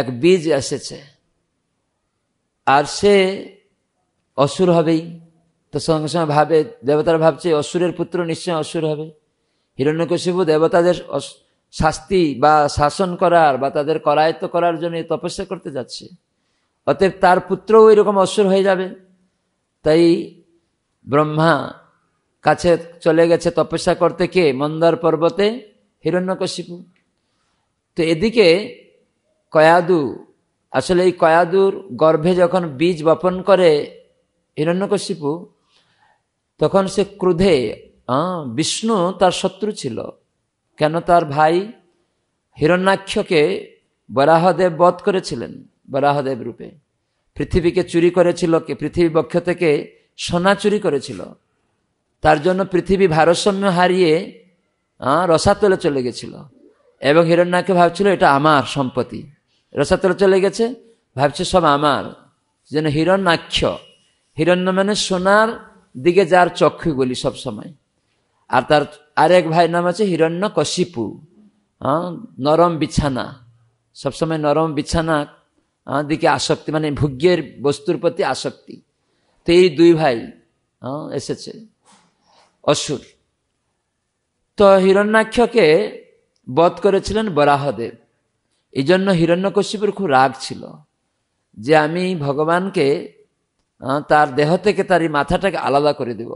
এক বীজ এসেছে আর সে অসুর হবেই তো সঙ্গে সঙ্গে ভাবে দেবতারা ভাবছে অসুরের পুত্র নিশ্চয় অসুর হবে হিরণ্যকশিপু দেবতাদের শাস্তি বা শাসন করার বা তাদের করায়ত্ত করার জন্য তপস্যা করতে যাচ্ছে অতএব তার পুত্রও এরকম অসুর হয়ে যাবে তাই ব্রহ্মা কাছে চলে গেছে তপস্যা করতে কে মন্দার পর্বতে হিরণ্যকশিপু তো এদিকে কয়াদু আসলে এই কয়াদুর গর্ভে যখন বীজ বপন করে হিরণ্যকশিপু তখন সে ক্রোধে বিষ্ণু তার শত্রু ছিল কেন তার ভাই হিরণ্যাক্ষকে বরাহদেব বধ করেছিলেন বরাহদেব রূপে পৃথিবীকে চুরি করেছিল কে পৃথিবী বক্ষ থেকে সোনা চুরি করেছিল তার জন্য পৃথিবী ভারসাম্য হারিয়ে রসাতলে চলে গেছিল এবং হিরণ্যাক্ষ ভাবছিল এটা আমার সম্পত্তি রসাতল চলে গেছে ভাবছে সব আমার যেন হিরণ্যাক্ষ হিরণ্য মানে সোনার দিকে যার চক্ষুগুলি সব সময় আর তার আরেক ভাই নাম আছে হিরণ্য কশিপু হ্যাঁ নরম বিছানা সবসময় নরম বিছানা দিকে আসক্তি মানে ভোগ্যের বস্তুর প্রতি আসক্তি তো এই দুই ভাই এসেছে অসুর তো হিরণ্যাক্ষকে বধ করেছিলেন বরাহদেব এই জন্য হিরণ্যকশিপুর খুব রাগ ছিল যে আমি ভগবানকে তার দেহ থেকে তার এই মাথাটাকে আলাদা করে দেব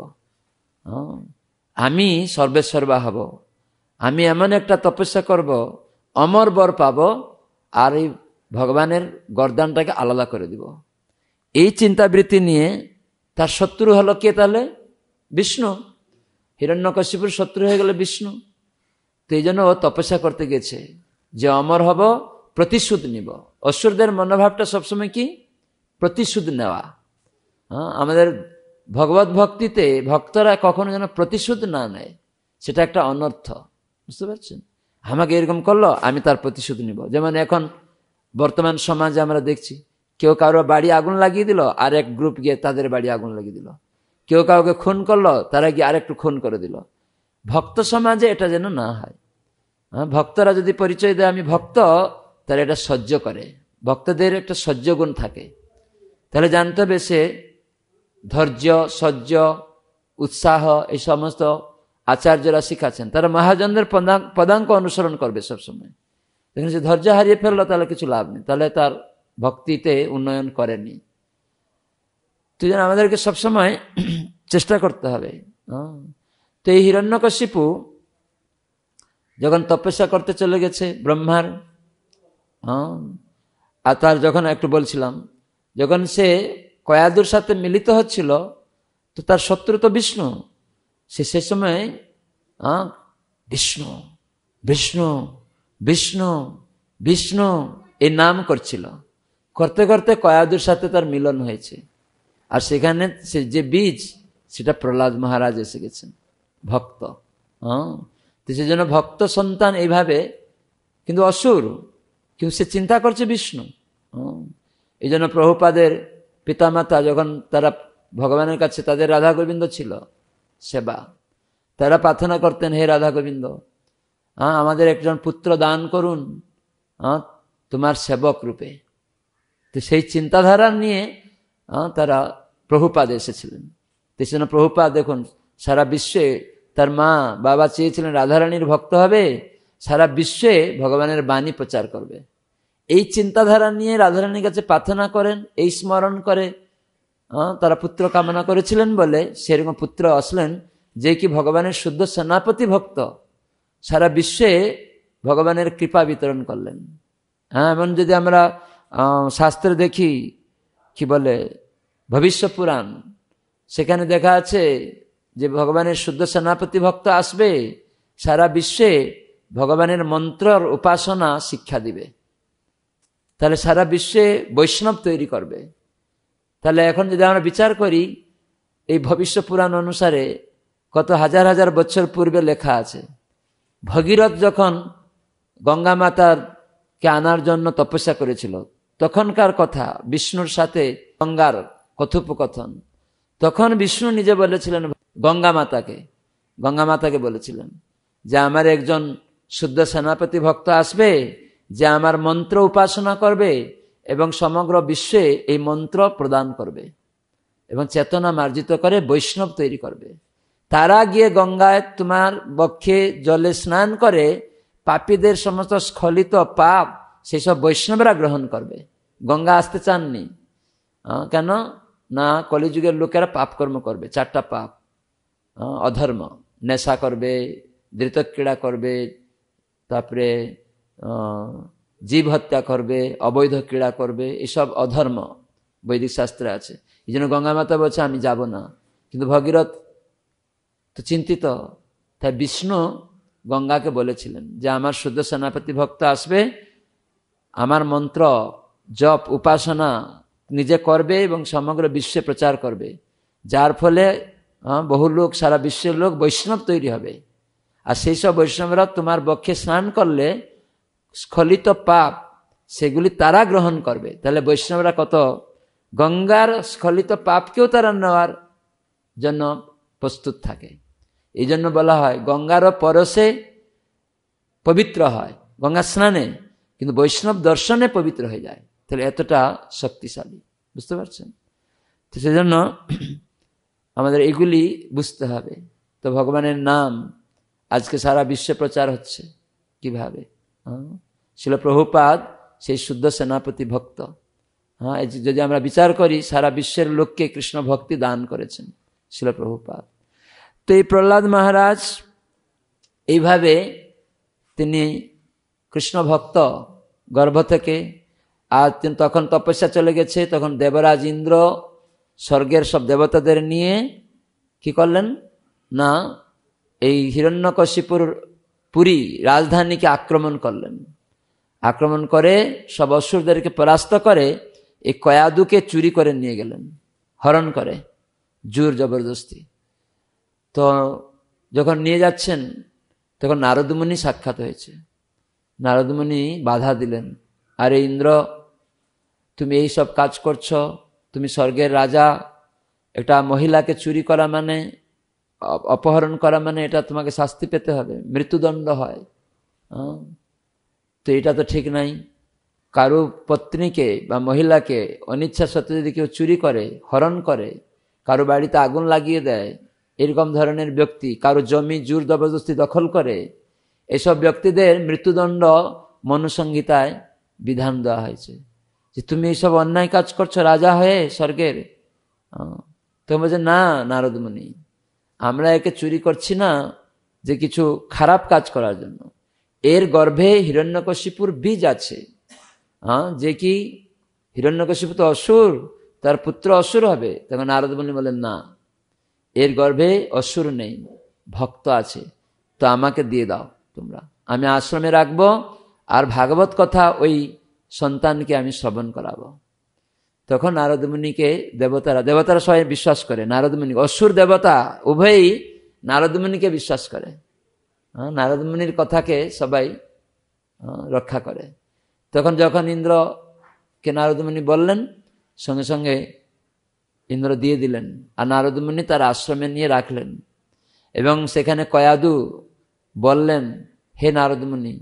আমি সর্বেশ্বরবা হব আমি এমন একটা তপস্যা করব অমর বর পাব আর এই ভগবানের গরদানটাকে আলাদা করে দিব এই চিন্তাবৃত্তি নিয়ে তার শত্রু হলো কে তাহলে বিষ্ণু হিরণ্যকশিপুর শত্রু হয়ে গেল বিষ্ণু তো এই জন্য ও তপস্যা করতে গেছে যে অমর হব প্রতিশোধ নিব অসুরদের মনোভাবটা সবসময় কি প্রতিশোধ নেওয়া হ্যাঁ আমাদের ভগবত ভক্তিতে ভক্তরা কখনো যেন প্রতিশোধ না নেয় সেটা একটা অনর্থ বুঝতে পারছেন আমাকে এরকম করলো আমি তার প্রতিশোধ নিব যেমন এখন বর্তমান সমাজে আমরা দেখছি কেউ কারো বাড়ি আগুন লাগিয়ে দিল আর এক গ্রুপ গিয়ে তাদের বাড়ি আগুন লাগিয়ে দিল কেউ কাউকে খুন করলো তারা গিয়ে আরেকটু খুন করে দিল ভক্ত সমাজে এটা যেন না হয় হ্যাঁ, ভক্তরা যদি পরিচয় দেয় আমি ভক্ত তারা এটা সহ্য করে ভক্তদের একটা সহ্য গুণ থাকে তাহলে জানতে হবে সে ধৈর্য সহ্য উৎসাহ এই সমস্ত আচার্যরা শিখাচ্ছেন তারা মহাজনদের পদাঙ্ক অনুসরণ করবে সবসময় দেখুন সে ধৈর্য হারিয়ে ফেললো তাহলে কিছু লাভ নেই তাহলে তার ভক্তিতে উন্নয়ন করেনি তো যেন আমাদেরকে সবসময় চেষ্টা করতে হবে তো এই হিরণ্যকশিপু যখন তপস্যা করতে চলে গেছে ব্রহ্মার হ্যাঁ? আর তার যখন একটু বলছিলাম যখন সে কয়াদুর সাথে মিলিত হচ্ছিল তো তার শত্রু তো বিষ্ণু সে সে সময় হ্যাঁ? বিষ্ণু বিষ্ণু বিষ্ণু বিষ্ণু এই নাম করছিল করতে করতে কয়াদুর সাথে তার মিলন হয়েছে আর সেখানে সে যে বীজ সেটা প্রহ্লাদ মহারাজ এসে গেছেন ভক্ত হ্যাঁ সে সেজন্য ভক্ত সন্তান এইভাবে কিন্তু অসুর কিন্তু সে চিন্তা করছে বিষ্ণু এই জন্য প্রভুপাদের পিতামাতা যখন তারা ভগবানের কাছে তাদের রাধা গোবিন্দ ছিল সেবা তারা প্রার্থনা করতেন হে রাধা গোবিন্দ হ্যাঁ আমাদের একজন পুত্র দান করুন হ্যাঁ তোমার সেবক রূপে তো সেই চিন্তাধারা নিয়ে তারা প্রভুপাদ এসেছিলেন তো সেজন্য প্রভুপাদ দেখুন সারা বিশ্বে তার মা বাবা চেয়েছিলেন রাধারানীর ভক্ত হবে সারা বিশ্বে ভগবানের বাণী প্রচার করবে এই চিন্তাধারা নিয়ে রাধারানীর কাছে প্রার্থনা করেন এই স্মরণ করে তারা পুত্র কামনা করেছিলেন বলে সেরকম পুত্র আসলেন যে কি ভগবানের শুদ্ধ সেনাপতি ভক্ত সারা বিশ্বে ভগবানের কৃপা বিতরণ করলেন হ্যাঁ এমন যদি আমরা শাস্ত্রে দেখি কি বলে ভবিষ্য পুরাণ সেখানে দেখা আছে যে ভগবানের শুদ্ধ সেনাপতি ভক্ত আসবে সারা বিশ্বে ভগবানের মন্ত্রর উপাসনা শিক্ষা দিবে তাহলে সারা বিশ্বে বৈষ্ণব তৈরি করবে তাহলে এখন যদি আমরা বিচার করি এই ভবিষ্য পুরাণ অনুসারে কত হাজার হাজার বছর পূর্বে লেখা আছে ভগীরথ যখন গঙ্গা মাতার কে আনার জন্য তপস্যা করেছিল তখনকার কথা বিষ্ণুর সাথে গঙ্গার কথোপকথন তখন বিষ্ণু নিজে বলেছিলেন গঙ্গা মাতাকে গঙ্গা মাতাকে বলেছিলেন যে আমার একজন শুদ্ধ সেনাপতি ভক্ত আসবে যে আমার মন্ত্র উপাসনা করবে এবং সমগ্র বিশ্বে এই মন্ত্র প্রদান করবে এবং চেতনা মার্জিত করে বৈষ্ণব তৈরি করবে তারা গিয়ে গঙ্গায় তোমার বক্ষে জলে স্নান করে পাপীদের সমস্ত স্খলিত পাপ সেই সব বৈষ্ণবরা গ্রহণ করবে গঙ্গা আসতে চাননি কেন না কলিযুগের লোকেরা পাপকর্ম করবে চারটা পাপ অধর্ম নেশা করবে ক্রীড়া করবে তারপরে জীব হত্যা করবে অবৈধ ক্রীড়া করবে এসব অধর্ম বৈদিক শাস্ত্রে আছে এই জন্য গঙ্গামাতা বলছে আমি যাব না কিন্তু ভগীরথ তো চিন্তিত তাই বিষ্ণু গঙ্গাকে বলেছিলেন যে আমার শুদ্ধ সেনাপতি ভক্ত আসবে আমার মন্ত্র জপ উপাসনা নিজে করবে এবং সমগ্র বিশ্বে প্রচার করবে যার ফলে বহু লোক সারা বিশ্বের লোক বৈষ্ণব তৈরি হবে আর সেই সব বৈষ্ণবরা তোমার বক্ষে স্নান করলে স্খলিত পাপ সেগুলি তারা গ্রহণ করবে তাহলে বৈষ্ণবরা কত গঙ্গার স্খলিত পাপকেও তারা নেওয়ার জন্য প্রস্তুত থাকে এই জন্য বলা হয় গঙ্গার পরশে পবিত্র হয় গঙ্গা স্নানে কিন্তু বৈষ্ণব দর্শনে পবিত্র হয়ে যায় তাহলে এতটা শক্তিশালী বুঝতে পারছেন তো সেজন্য আমাদের এগুলি বুঝতে হবে তো ভগবানের নাম আজকে সারা বিশ্বে প্রচার হচ্ছে কিভাবে হ্যাঁ? শিলপ্রভুপাদ সেই শুদ্ধ সেনাপতি ভক্ত হ্যাঁ যদি আমরা বিচার করি সারা বিশ্বের লোককে কৃষ্ণ ভক্তি দান করেছেন শিলপ্রভুপাদ তো এই প্রহ্লাদ মহারাজ এইভাবে তিনি কৃষ্ণ ভক্ত গর্ভ থেকে আর তিনি তখন তপস্যা চলে গেছে তখন দেবরাজ ইন্দ্র স্বর্গের সব দেবতাদের নিয়ে কি করলেন না এই হিরণ্যকশিপুর পুরী রাজধানীকে আক্রমণ করলেন আক্রমণ করে সব অসুরদেরকে পরাস্ত করে এই কয়াদুকে চুরি করে নিয়ে গেলেন হরণ করে জোর জবরদস্তি তো যখন নিয়ে যাচ্ছেন তখন নারদমুনি সাক্ষাৎ হয়েছে নারদমুনি বাধা দিলেন আরে ইন্দ্র তুমি এই সব কাজ করছ তুমি স্বর্গের রাজা একটা মহিলাকে চুরি করা মানে অপহরণ করা মানে এটা তোমাকে শাস্তি পেতে হবে মৃত্যুদণ্ড হয় হ্যাঁ? তো এটা তো ঠিক নাই কারো পত্নীকে বা মহিলাকে অনিচ্ছা সত্ত্বে যদি কেউ চুরি করে হরণ করে কারো বাড়িতে আগুন লাগিয়ে দেয় এরকম ধরনের ব্যক্তি কারো জমি জোর জবরদস্তি দখল করে এসব ব্যক্তিদের মৃত্যুদণ্ড মনুসংহিতায় বিধান দেওয়া হয়েছে যে তুমি এইসব অন্যায় কাজ করছো রাজা হয়ে স্বর্গের হ্যাঁ? তুমি বলছে না নারদমণি আমরা একে চুরি করছি না যে কিছু খারাপ কাজ করার জন্য এর গর্ভে হিরণ্যকশিপুর বীজ আছে হ্যাঁ যে কি হিরণ্যকশিপু তো অসুর তার পুত্র অসুর হবে তখন নারদ মুনি বলেন না এর গর্ভে অসুর নেই ভক্ত আছে তো আমাকে দিয়ে দাও তোমরা আমি আশ্রমে রাখবো আর ভাগবত কথা ওই সন্তানকে আমি শ্রবণ করাবো তখন নারদমুনিকে দেবতারা দেবতারা সবাই বিশ্বাস করে নারদমুনি অসুর দেবতা উভয়ই নারদমুনিকে বিশ্বাস করে নারদমুনির কথাকে সবাই রক্ষা করে তখন যখন ইন্দ্রকে নারদমুনি বললেন সঙ্গে সঙ্গে ইন্দ্র দিয়ে দিলেন আর নারদমুনি তার আশ্রমে নিয়ে রাখলেন এবং সেখানে কয়াদু বললেন হে নারদমুনি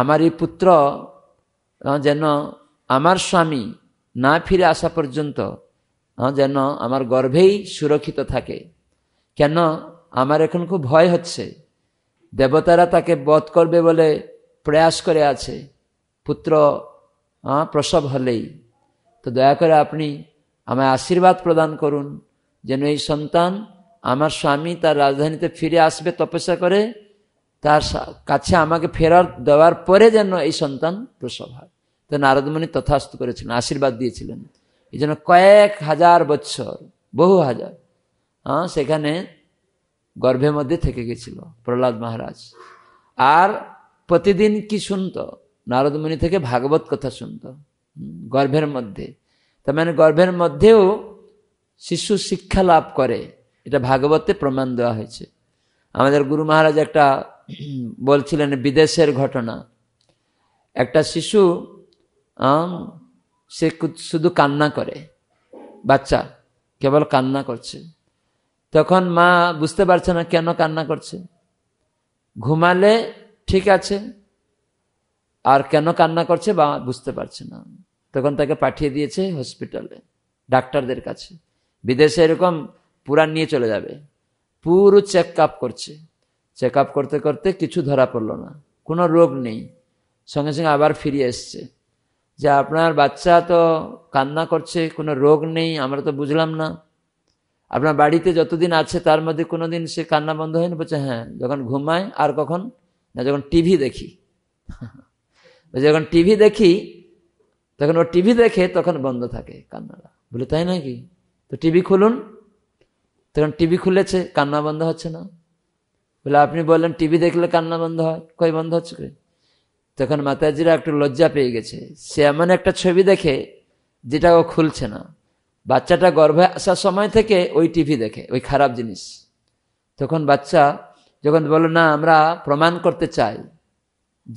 আমার এই পুত্র যেন আমার স্বামী না ফিরে আসা পর্যন্ত যেন আমার গর্ভেই সুরক্ষিত থাকে কেন আমার এখন খুব ভয় হচ্ছে দেবতারা তাকে বধ করবে বলে প্রয়াস করে আছে পুত্র প্রসব হলেই তো দয়া করে আপনি আমায় আশীর্বাদ প্রদান করুন যেন এই সন্তান আমার স্বামী তার রাজধানীতে ফিরে আসবে তপস্যা করে তার কাছে আমাকে ফেরার দেওয়ার পরে যেন এই সন্তান প্রসব হয় তো নারদমণি তথাস্ত করেছিলেন আশীর্বাদ দিয়েছিলেন এই জন্য কয়েক হাজার বছর বহু হাজার হ্যাঁ সেখানে গর্ভের মধ্যে থেকে গেছিল প্রহ্লাদ মহারাজ আর প্রতিদিন কি শুনত নারদমণি থেকে ভাগবত কথা শুনত গর্ভের মধ্যে তার মানে গর্ভের মধ্যেও শিশু শিক্ষা লাভ করে এটা ভাগবতে প্রমাণ দেওয়া হয়েছে আমাদের গুরু মহারাজ একটা বলছিলেন বিদেশের ঘটনা একটা শিশু সে শুধু কান্না করে বাচ্চা কেবল কান্না করছে তখন মা বুঝতে পারছে না কেন কান্না করছে ঘুমালে ঠিক আছে আর কেন কান্না করছে বা বুঝতে পারছে না তখন তাকে পাঠিয়ে দিয়েছে হসপিটালে ডাক্তারদের কাছে বিদেশে এরকম পুরাণ নিয়ে চলে যাবে পুরো চেক আপ করছে চেক আপ করতে করতে কিছু ধরা পড়লো না কোনো রোগ নেই সঙ্গে সঙ্গে আবার ফিরে এসছে যে আপনার বাচ্চা তো কান্না করছে কোনো রোগ নেই আমরা তো বুঝলাম না আপনার বাড়িতে যতদিন আছে তার মধ্যে কোনো দিন সে কান্না বন্ধ হয়নি বলছে হ্যাঁ যখন ঘুমায় আর কখন না যখন টিভি দেখি যখন টিভি দেখি তখন ও টিভি দেখে তখন বন্ধ থাকে কান্নাটা বলে তাই নাকি তো টিভি খুলুন তখন টিভি খুলেছে কান্না বন্ধ হচ্ছে না বলে আপনি বললেন টিভি দেখলে কান্না বন্ধ হয় কই বন্ধ হচ্ছে কই তখন মাতাজিরা একটু লজ্জা পেয়ে গেছে সে এমন একটা ছবি দেখে যেটা ও খুলছে না বাচ্চাটা গর্ভে আসার সময় থেকে ওই টিভি দেখে ওই খারাপ জিনিস তখন বাচ্চা যখন বলো না আমরা প্রমাণ করতে চাই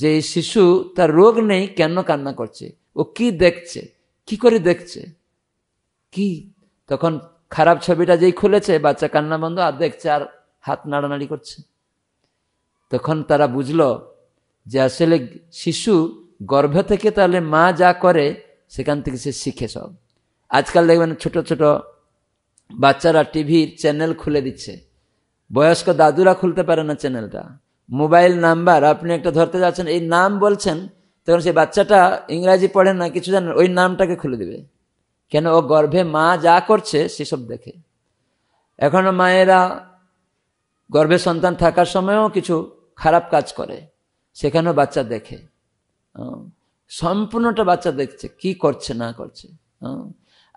যে শিশু তার রোগ নেই কেন কান্না করছে ও কি দেখছে কি করে দেখছে কি তখন খারাপ ছবিটা যেই খুলেছে বাচ্চা কান্না বন্ধ আর দেখছে আর হাত নাড়ানাড়ি করছে তখন তারা বুঝলো যে আসলে শিশু গর্ভ থেকে তাহলে মা যা করে সেখান থেকে সে শিখে সব আজকাল দেখবেন ছোট ছোট বাচ্চারা টিভির চ্যানেল খুলে দিচ্ছে বয়স্ক দাদুরা খুলতে পারে না চ্যানেলটা মোবাইল নাম্বার আপনি একটা ধরতে যাচ্ছেন এই নাম বলছেন তখন সেই বাচ্চাটা ইংরাজি পড়ে না কিছু জানেন ওই নামটাকে খুলে দেবে কেন ও গর্ভে মা যা করছে সেসব দেখে এখনও মায়েরা গর্ভে সন্তান থাকার সময়ও কিছু খারাপ কাজ করে সেখানেও বাচ্চা দেখে সম্পূর্ণটা বাচ্চা দেখছে কি করছে না করছে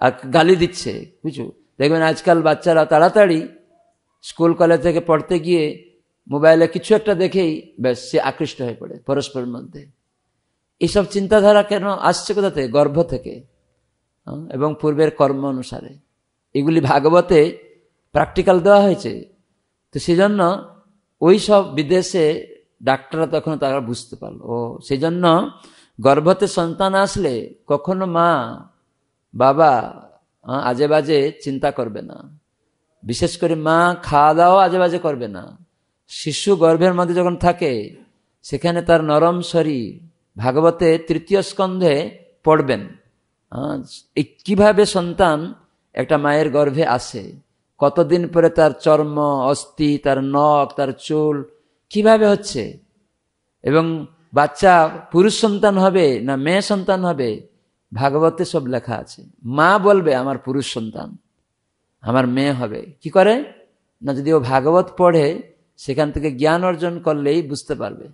আর গালি দিচ্ছে বুঝু দেখবেন আজকাল বাচ্চারা তাড়াতাড়ি স্কুল কলেজ থেকে পড়তে গিয়ে মোবাইলে কিছু একটা দেখেই ব্যাস সে আকৃষ্ট হয়ে পড়ে পরস্পরের মধ্যে এইসব চিন্তাধারা কেন আসছে কোথা থেকে গর্ভ থেকে এবং পূর্বের কর্ম অনুসারে এগুলি ভাগবতে প্র্যাকটিক্যাল দেওয়া হয়েছে তো সেজন্য ওই সব বিদেশে ডাক্তাররা তখন তারা বুঝতে পারল ও সেই জন্য গর্ভতে সন্তান আসলে কখনো মা বাবা আজে বাজে চিন্তা করবে না বিশেষ করে মা খাওয়া দাওয়া আজে বাজে করবে না শিশু গর্ভের মধ্যে যখন থাকে সেখানে তার নরম শরীর ভাগবতে তৃতীয় স্কন্ধে পড়বেন কিভাবে সন্তান একটা মায়ের গর্ভে আসে কতদিন পরে তার চর্ম অস্থি তার নখ তার চুল কিভাবে হচ্ছে এবং বাচ্চা পুরুষ সন্তান হবে না মেয়ে সন্তান হবে ভাগবতে সব লেখা আছে মা বলবে আমার পুরুষ সন্তান আমার মেয়ে হবে কি করে না যদি ও ভাগবত পড়ে সেখান থেকে জ্ঞান অর্জন করলেই বুঝতে পারবে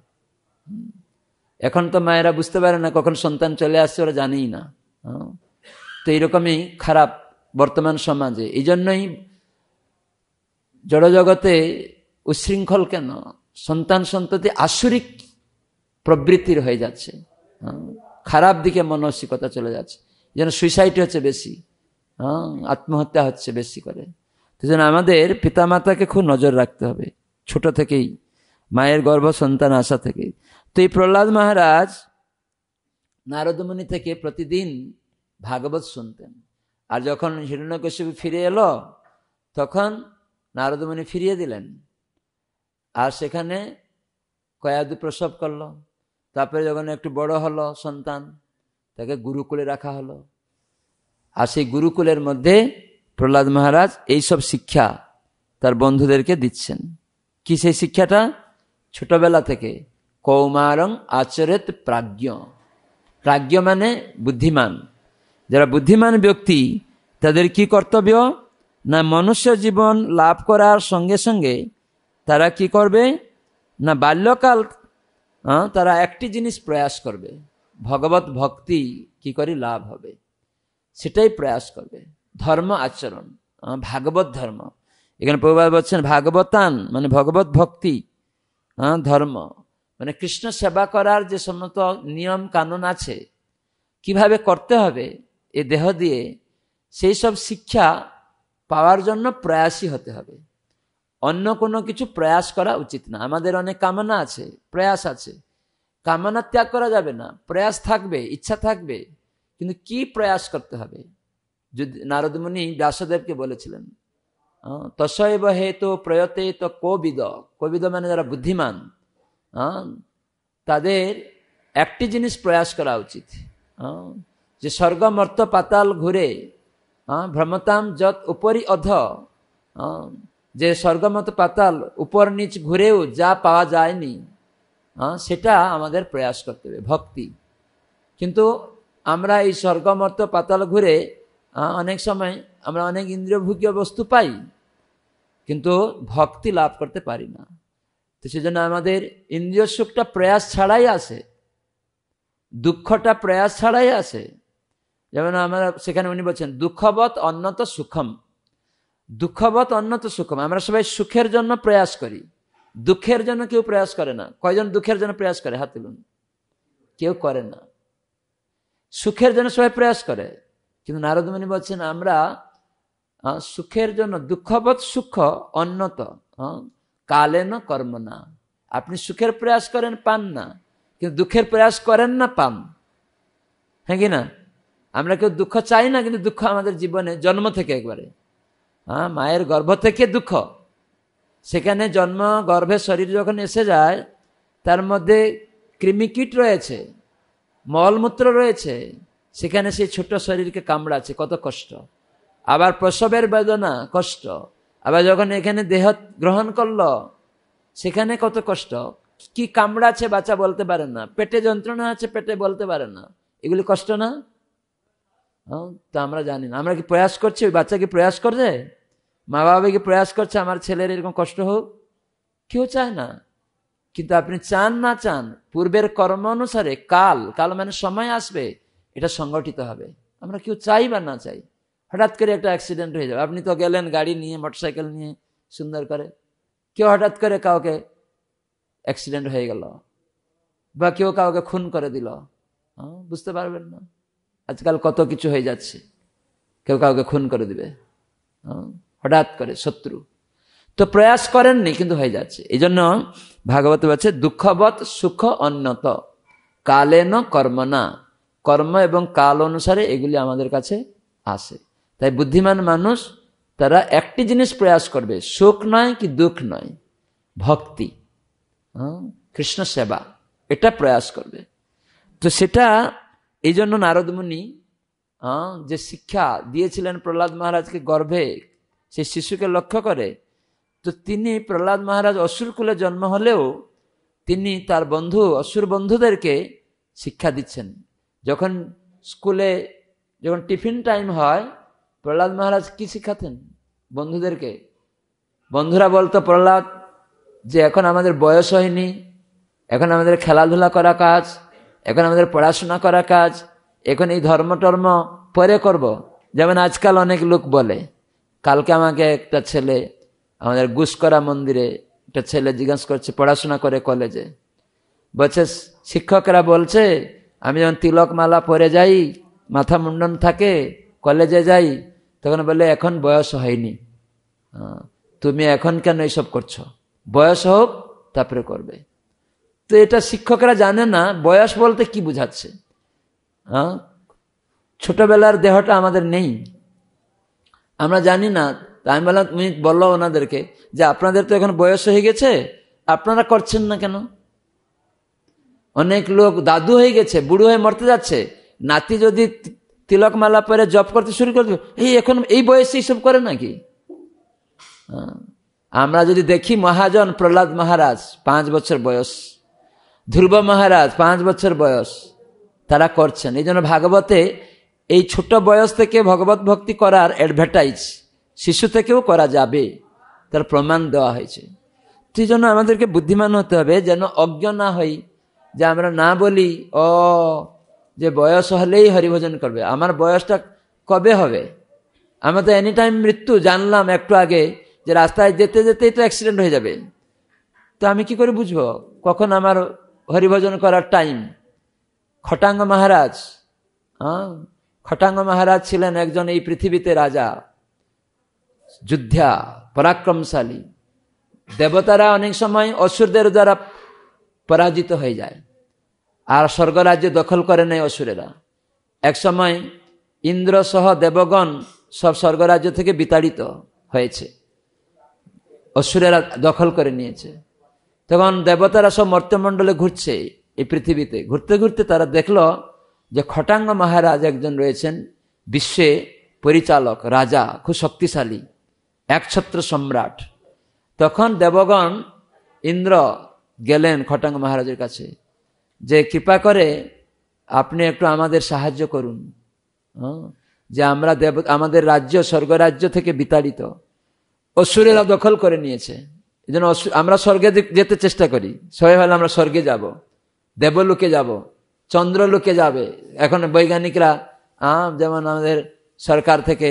এখন তো মায়েরা বুঝতে পারে না কখন সন্তান চলে আসছে ওরা জানেই না হ্যাঁ? তো এইরকমই খারাপ বর্তমান সমাজে এই জন্যই জড়জগতে উশৃঙ্খল কেন সন্তান সন্ততি আসরিক প্রবৃত্তির হয়ে যাচ্ছে হ্যাঁ? খারাপ দিকে মানসিকতা চলে যাচ্ছে যেন সুইসাইড হচ্ছে বেশি হ্যাঁ আত্মহত্যা হচ্ছে বেশি করে তো যেন আমাদের পিতামাতাকে খুব নজর রাখতে হবে ছোট থেকেই মায়ের গর্ভ সন্তান আসা থেকে তো এই প্রহ্লাদ মহারাজ নারদমণি থেকে প্রতিদিন ভাগবত শুনতেন আর যখন হিরণ্যকশিপু ফিরে এলো তখন নারদমণি ফিরিয়ে দিলেন আর সেখানে কয়াদি প্রসব করলো তারপরে যখন একটু বড় হলো সন্তান তাকে গুরুকুলে রাখা হলো আর সেই গুরুকুলের মধ্যে প্রহ্লাদ মহারাজ এইসব শিক্ষা তার বন্ধুদেরকে দিচ্ছেন কি সেই শিক্ষাটা ছোটবেলা থেকে কৌমারং আচরেত প্রাজ্ঞ প্রাজ্ঞ মানে বুদ্ধিমান যারা বুদ্ধিমান ব্যক্তি তাদের কি কর্তব্য না মনুষ্য জীবন লাভ করার সঙ্গে সঙ্গে তারা কি করবে না বাল্যকাল তারা একটি জিনিস প্রয়াস করবে ভগবত ভক্তি কি করে লাভ হবে সেটাই প্রয়াস করবে ধর্ম আচরণ ভাগবত ধর্ম এখানে প্রভাব বলছেন ভাগবতান মানে ভগবত ভক্তি হ্যাঁ ধর্ম মানে কৃষ্ণ সেবা করার যে সমস্ত নিয়ম কানুন আছে কিভাবে করতে হবে এ দেহ দিয়ে সেই সব শিক্ষা পাওয়ার জন্য প্রয়াসী হতে হবে অন্য কোনো কিছু প্রয়াস করা উচিত না আমাদের অনেক কামনা আছে প্রয়াস আছে কামনা ত্যাগ করা যাবে না প্রয়াস থাকবে ইচ্ছা থাকবে কিন্তু কি প্রয়াস করতে হবে যদি নারদমুনি ব্যাসদেবকে বলেছিলেন তসৈব হেতু প্রয়তে তো কবিদ কবিদ মানে যারা বুদ্ধিমান তাদের একটি জিনিস প্রয়াস করা উচিত যে স্বর্গ মর্ত পাতাল ঘুরে ভ্রমতাম যত উপরি অধ যে স্বর্গমত পাতাল উপর নিচ ঘুরেও যা পাওয়া যায়নি হ্যাঁ, সেটা আমাদের প্রয়াস করতে হবে ভক্তি কিন্তু আমরা এই স্বর্গমর্ত পাতাল ঘুরে হ্যাঁ, অনেক সময় আমরা অনেক ইন্দ্রিয়ভোগীয় বস্তু পাই কিন্তু ভক্তি লাভ করতে পারি না তো সেজন্য আমাদের ইন্দ্রিয় সুখটা প্রয়াস ছাড়াই আছে দুঃখটা প্রয়াস ছাড়াই আছে যেমন আমরা সেখানে উনি বলছেন দুঃখবৎ অন্যত সুখম দুঃখবত অন্যত সুখম আমরা সবাই সুখের জন্য প্রয়াস করি দুঃখের জন্য কেউ প্রয়াস করে না কয়জন দুঃখের জন্য প্রয়াস করে হাত তুলুন কেউ করে না সুখের জন্য সবাই প্রয়াস করে কিন্তু নারদমণি বলছেন আমরা সুখের জন্য দুঃখবৎ সুখ অন্যত কালে না কর্ম না আপনি সুখের প্রয়াস করেন পান না কিন্তু দুঃখের প্রয়াস করেন না পান হ্যাঁ কি না আমরা কেউ দুঃখ চাই না কিন্তু দুঃখ আমাদের জীবনে জন্ম থেকে একবারে হ্যাঁ মায়ের গর্ভ থেকে দুঃখ সেখানে জন্ম গর্ভে শরীর যখন এসে যায় তার মধ্যে কৃমিকিট রয়েছে মলমূত্র রয়েছে সেখানে সেই ছোট শরীরকে কামড়াচ্ছে কত কষ্ট আবার প্রসবের বেদনা কষ্ট আবার যখন এখানে দেহ গ্রহণ করলো সেখানে কত কষ্ট কি কামড়াছে বাচ্চা বলতে পারে না পেটে যন্ত্রণা আছে পেটে বলতে পারে না এগুলি কষ্ট না হ্যাঁ? তো আমরা জানি না আমরা কি প্রয়াস করছি ওই বাচ্চা কি প্রয়াস করছে মা বাবা কি প্রয়াস করছে আমার ছেলের এরকম কষ্ট হোক কেউ চায় না কিন্তু আপনি চান না চান পূর্বের কর্ম অনুসারে কাল কাল মানে সময় আসবে এটা সংগঠিত হবে আমরা কেউ চাই বা না চাই হঠাৎ করে একটা অ্যাক্সিডেন্ট হয়ে যাবে আপনি তো গেলেন গাড়ি নিয়ে মোটরসাইকেল নিয়ে সুন্দর করে কেউ হঠাৎ করে কাউকে অ্যাক্সিডেন্ট হয়ে গেল বা কেউ কাউকে খুন করে দিল হ্যাঁ? বুঝতে পারবেন না আজকাল কত কিছু হয়ে যাচ্ছে কেউ কাউকে খুন করে দিবে হ্যাঁ? হঠাৎ করে শত্রু তো প্রয়াস করেননি কিন্তু হয়ে যাচ্ছে এই জন্য ভাগবত বলছে দুঃখবৎ সুখ অন্যত কালেন কর্ম না কর্ম এবং কাল অনুসারে এগুলি আমাদের কাছে আসে তাই বুদ্ধিমান মানুষ তারা একটি জিনিস প্রয়াস করবে সুখ নয় কি দুঃখ নয় ভক্তি হ্যাঁ? কৃষ্ণ সেবা এটা প্রয়াস করবে তো সেটা এই জন্য নারদমুনি যে শিক্ষা দিয়েছিলেন প্রহ্লাদ মহারাজকে গর্ভে সেই শিশুকে লক্ষ্য করে তো তিনি প্রহ্লাদ মহারাজ অসুরকুলে জন্ম হলেও তিনি তার বন্ধু অসুর বন্ধুদেরকে শিক্ষা দিচ্ছেন যখন স্কুলে যখন টিফিন টাইম হয় প্রহ্লাদ মহারাজ কি শিখাতেন বন্ধুদেরকে বন্ধুরা বলতো প্রহ্লাদ যে এখন আমাদের বয়স হয়নি এখন আমাদের খেলাধুলা করা কাজ এখন আমাদের পড়াশোনা করা কাজ এখন এই ধর্ম টর্ম পরে করব। যেমন আজকাল অনেক লোক বলে কালকে আমাকে একটা ছেলে আমাদের গুসকরা মন্দিরে একটা ছেলে জিজ্ঞাসা করছে পড়াশোনা করে কলেজে বলছে শিক্ষকরা বলছে আমি যখন তিলক মালা পরে যাই মাথা মুন্ডন থাকে কলেজে যাই তখন বলে এখন বয়স হয়নি তুমি এখন কেন এইসব করছো বয়স হোক তারপরে করবে তো এটা শিক্ষকরা জানে না বয়স বলতে কি বুঝাচ্ছে হ্যাঁ ছোটবেলার দেহটা আমাদের নেই আমরা জানি না তাই আমি বললাম বললো ওনাদেরকে যে আপনাদের তো এখন বয়স হয়ে গেছে আপনারা করছেন না কেন অনেক লোক দাদু হয়ে গেছে বুড়ো হয়ে মরতে যাচ্ছে নাতি যদি তিলক মালা পরে জব করতে শুরু করে এই এখন এই বয়সে এইসব করে নাকি হ্যাঁ? আমরা যদি দেখি মহাজন প্রহ্লাদ মহারাজ পাঁচ বছর বয়স ধ্রুব মহারাজ পাঁচ বছর বয়স তারা করছেন এই জন্য ভাগবতে এই ছোট বয়স থেকে ভগবত ভক্তি করার অ্যাডভার্টাইজ শিশু থেকেও করা যাবে তার প্রমাণ দেওয়া হয়েছে সেই জন্য আমাদেরকে বুদ্ধিমান হতে হবে যেন অজ্ঞ না হই যে আমরা না বলি অ যে বয়স হলেই হরিভজন করবে আমার বয়সটা কবে হবে আমার তো এনি টাইম মৃত্যু জানলাম একটু আগে যে রাস্তায় যেতে যেতেই তো অ্যাক্সিডেন্ট হয়ে যাবে তো আমি কি করে বুঝবো কখন আমার হরিভজন করার টাইম খটাঙ্গ মহারাজ হ্যাঁ খটাঙ্গ মহারাজ ছিলেন একজন এই পৃথিবীতে রাজা যুদ্ধা পরাক্রমশালী দেবতারা অনেক সময় অসুরদের দ্বারা পরাজিত হয়ে যায় আর স্বর্গরাজ্য দখল করে নেয় অসুরেরা এক সময় ইন্দ্র সহ দেবগণ সব স্বর্গরাজ্য থেকে বিতাড়িত হয়েছে অসুরেরা দখল করে নিয়েছে তখন দেবতারা সব মর্ত্যমণ্ডলে ঘুরছে এই পৃথিবীতে ঘুরতে ঘুরতে তারা দেখল যে খটাঙ্গ মহারাজ একজন রয়েছেন বিশ্বে পরিচালক রাজা খুব শক্তিশালী একছত্র সম্রাট তখন দেবগণ ইন্দ্র গেলেন খটাঙ্গ মহারাজের কাছে যে কৃপা করে আপনি একটু আমাদের সাহায্য করুন হ্যাঁ? যে আমরা দেব আমাদের রাজ্য স্বর্গরাজ্য থেকে বিতাড়িত অসুরেরা দখল করে নিয়েছে এই জন্য আমরা স্বর্গে যেতে চেষ্টা করি সবাই ভালো আমরা স্বর্গে যাব। দেবলোকে যাব। চন্দ্রলোকে যাবে এখন বৈজ্ঞানিকরা যেমন আমাদের সরকার থেকে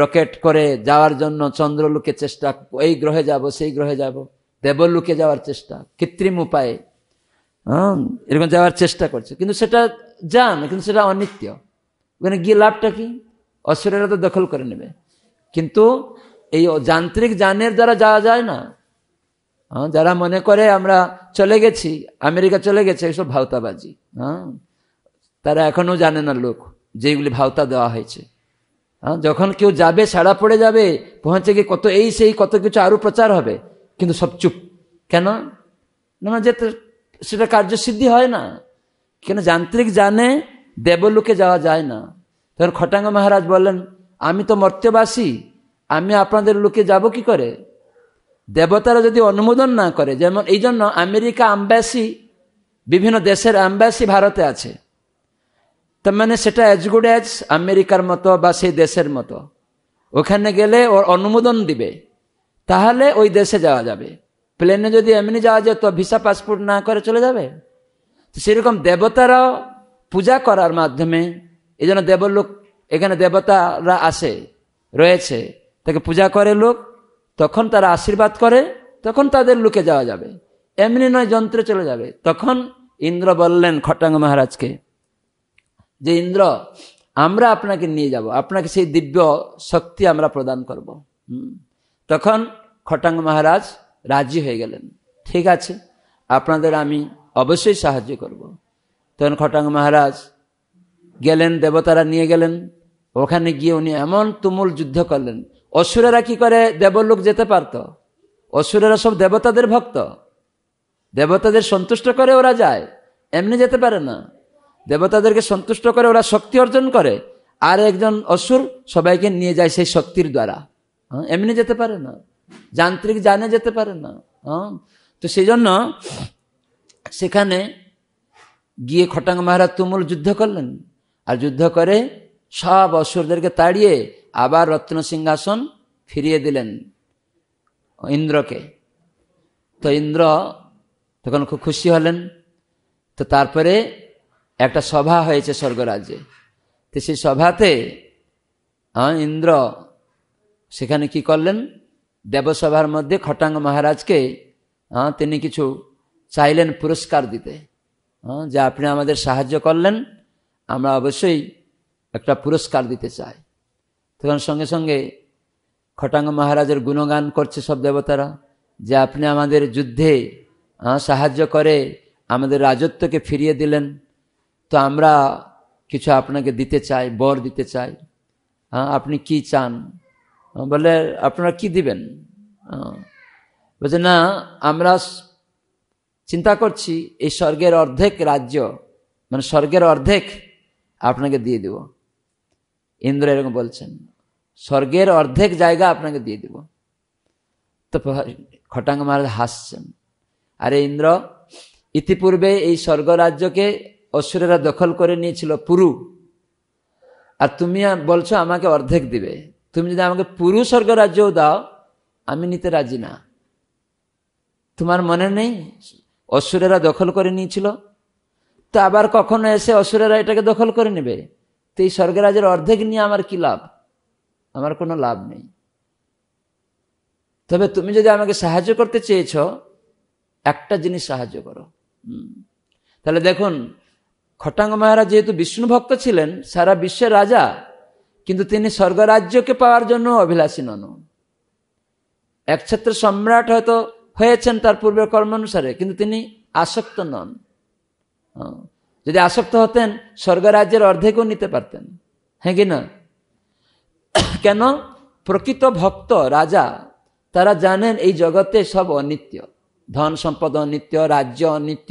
রকেট করে যাওয়ার জন্য চন্দ্রলোকে চেষ্টা এই গ্রহে যাব সেই গ্রহে যাব দেবলোকে যাওয়ার চেষ্টা কৃত্রিম উপায়ে এরকম যাওয়ার চেষ্টা করছে কিন্তু সেটা যান কিন্তু সেটা অনিত্য ওখানে গিয়ে লাভটা কি অসুরেরা তো দখল করে নেবে কিন্তু এই যান্ত্রিক যানের দ্বারা যাওয়া যায় না যারা মনে করে আমরা চলে গেছি আমেরিকা চলে গেছে এসব ভাওতাবাজি হ্যাঁ তারা এখনও জানে না লোক যেগুলি ভাওতা দেওয়া হয়েছে হ্যাঁ যখন কেউ যাবে সাড়া পড়ে যাবে পৌঁছে গিয়ে কত এই সেই কত কিছু আরও প্রচার হবে কিন্তু সব চুপ কেন না যে যেতে সেটা কার্যসিদ্ধি হয় না কেন যান্ত্রিক জানে দেবলোকে যাওয়া যায় না তখন খটাঙ্গ মহারাজ বলেন আমি তো মর্ত্যবাসী আমি আপনাদের লোকে যাব কি করে দেবতারা যদি অনুমোদন না করে যেমন এই জন্য আমেরিকা আম্বাসি বিভিন্ন দেশের আম্বাসি ভারতে আছে তার মানে সেটা অ্যাজ গুড অ্যাজ আমেরিকার মতো বা সেই দেশের মতো ওখানে গেলে ওর অনুমোদন দিবে তাহলে ওই দেশে যাওয়া যাবে প্লেনে যদি এমনি যাওয়া যায় তো ভিসা পাসপোর্ট না করে চলে যাবে সেরকম দেবতারাও পূজা করার মাধ্যমে এই জন্য দেবলোক এখানে দেবতারা আসে রয়েছে তাকে পূজা করে লোক তখন তারা আশীর্বাদ করে তখন তাদের লুকে যাওয়া যাবে এমনি নয় যন্ত্রে চলে যাবে তখন ইন্দ্র বললেন খটাঙ্গ মহারাজকে যে ইন্দ্র আমরা আপনাকে নিয়ে যাব আপনাকে সেই দিব্য শক্তি আমরা প্রদান করব তখন খটাঙ্গ মহারাজ রাজি হয়ে গেলেন ঠিক আছে আপনাদের আমি অবশ্যই সাহায্য করব। তখন খটাঙ্গ মহারাজ গেলেন দেবতারা নিয়ে গেলেন ওখানে গিয়ে উনি এমন তুমুল যুদ্ধ করলেন অসুরেরা কি করে দেবলোক যেতে পারত অসুরেরা সব দেবতাদের ভক্ত দেবতাদের সন্তুষ্ট করে ওরা যায় এমনি যেতে পারে না দেবতাদেরকে সন্তুষ্ট করে ওরা শক্তি অর্জন করে আর একজন অসুর সবাইকে নিয়ে যায় সেই শক্তির দ্বারা হ্যাঁ এমনি যেতে পারে না যান্ত্রিক জানে যেতে পারে না হ্যাঁ তো সেই জন্য সেখানে গিয়ে খটাং মহারাজ তুমুল যুদ্ধ করলেন আর যুদ্ধ করে সব অসুরদেরকে তাড়িয়ে আবার রত্ন সিংহাসন ফিরিয়ে দিলেন ইন্দ্রকে তো ইন্দ্র তখন খুব খুশি হলেন তো তারপরে একটা সভা হয়েছে স্বর্গরাজ্যে তো সেই সভাতে ইন্দ্র সেখানে কি করলেন দেবসভার মধ্যে খটাঙ্গ মহারাজকে তিনি কিছু চাইলেন পুরস্কার দিতে যে আপনি আমাদের সাহায্য করলেন আমরা অবশ্যই একটা পুরস্কার দিতে চাই তখন সঙ্গে সঙ্গে খটাঙ্গ মহারাজের গুণগান করছে সব দেবতারা যে আপনি আমাদের যুদ্ধে সাহায্য করে আমাদের রাজত্বকে ফিরিয়ে দিলেন তো আমরা কিছু আপনাকে দিতে চাই বর দিতে চাই হ্যাঁ আপনি কি চান বলে আপনারা কি দিবেন বলছে না আমরা চিন্তা করছি এই স্বর্গের অর্ধেক রাজ্য মানে স্বর্গের অর্ধেক আপনাকে দিয়ে দেবো ইন্দ্র এরকম বলছেন স্বর্গের অর্ধেক জায়গা আপনাকে দিয়ে দিব তো খটাঙ্গ মহারাজ হাসছেন আরে ইন্দ্র ইতিপূর্বে এই স্বর্গরাজ্যকে অসুরেরা দখল করে নিয়েছিল পুরু আর তুমি বলছো আমাকে অর্ধেক দিবে তুমি যদি আমাকে পুরু স্বর্গরাজ্যও দাও আমি নিতে রাজি না তোমার মনে নেই অসুরেরা দখল করে নিয়েছিল তো আবার কখনো এসে অসুরেরা এটাকে দখল করে নেবে তো এই স্বর্গরাজের অর্ধেক নিয়ে আমার কি লাভ আমার কোনো লাভ নেই তবে তুমি যদি আমাকে সাহায্য করতে চেয়েছ একটা জিনিস সাহায্য করো তাহলে দেখুন খটাঙ্গ মহারাজ যেহেতু বিষ্ণু ভক্ত ছিলেন সারা বিশ্বের রাজা কিন্তু তিনি স্বর্গরাজ্যকে পাওয়ার জন্য অভিলাষী নন একছত্র সম্রাট হয়তো হয়েছেন তার পূর্বের কর্মানুসারে কিন্তু তিনি আসক্ত নন যদি আসক্ত হতেন স্বর্গরাজ্যের অর্ধেকও নিতে পারতেন হ্যাঁ কি না কেন প্রকৃত ভক্ত রাজা তারা জানেন এই জগতে সব অনিত্য ধন সম্পদ অনিত্য রাজ্য অনিত্য